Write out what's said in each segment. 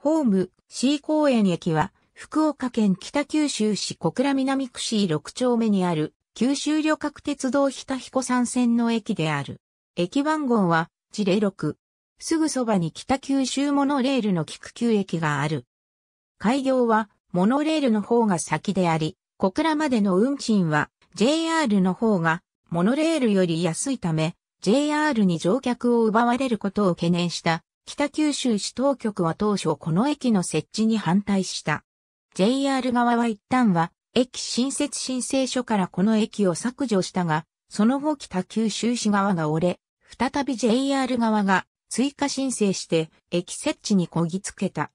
ホーム C 公園駅は福岡県北九州市小倉南区市6丁目にある九州旅客鉄道日田彦山線の駅である。駅番号は地0 6。すぐそばに北九州モノレールの菊久駅がある。開業はモノレールの方が先であり、小倉までの運賃は JR の方がモノレールより安いため、JR に乗客を奪われることを懸念した北九州市当局は当初この駅の設置に反対した。JR 側は一旦は、駅新設申請書からこの駅を削除したが、その後北九州市側が折れ、再び JR 側が追加申請して駅設置にこぎつけた。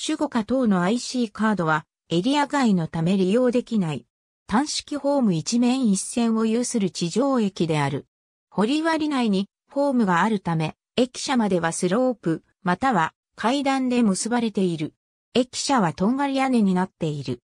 守護下等の IC カードはエリア外のため利用できない。単式ホーム一面一線を有する地上駅である。堀割内にホームがあるため、駅舎まではスロープ、または階段で結ばれている。駅舎はとんがり屋根になっている。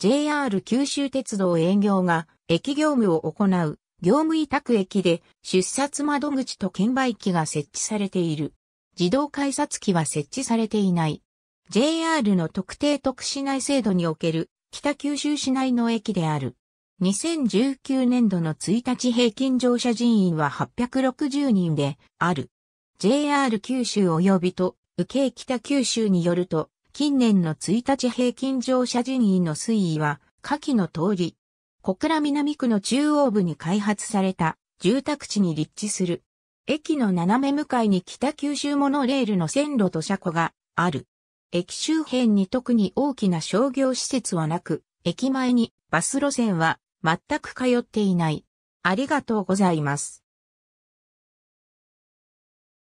JR 九州鉄道営業が駅業務を行う業務委託駅で出札窓口と券売機が設置されている。自動改札機は設置されていない。JR の特定特市内制度における北九州市内の駅である。2019年度の1日平均乗車人員は860人である。JR 九州及びと、右京北九州によると、近年の1日平均乗車人員の推移は、下記の通り、小倉南区の中央部に開発された住宅地に立地する。駅の斜め向かいに北九州モノレールの線路と車庫がある。駅周辺に特に大きな商業施設はなく、駅前にバス路線は全く通っていない。ありがとうございます。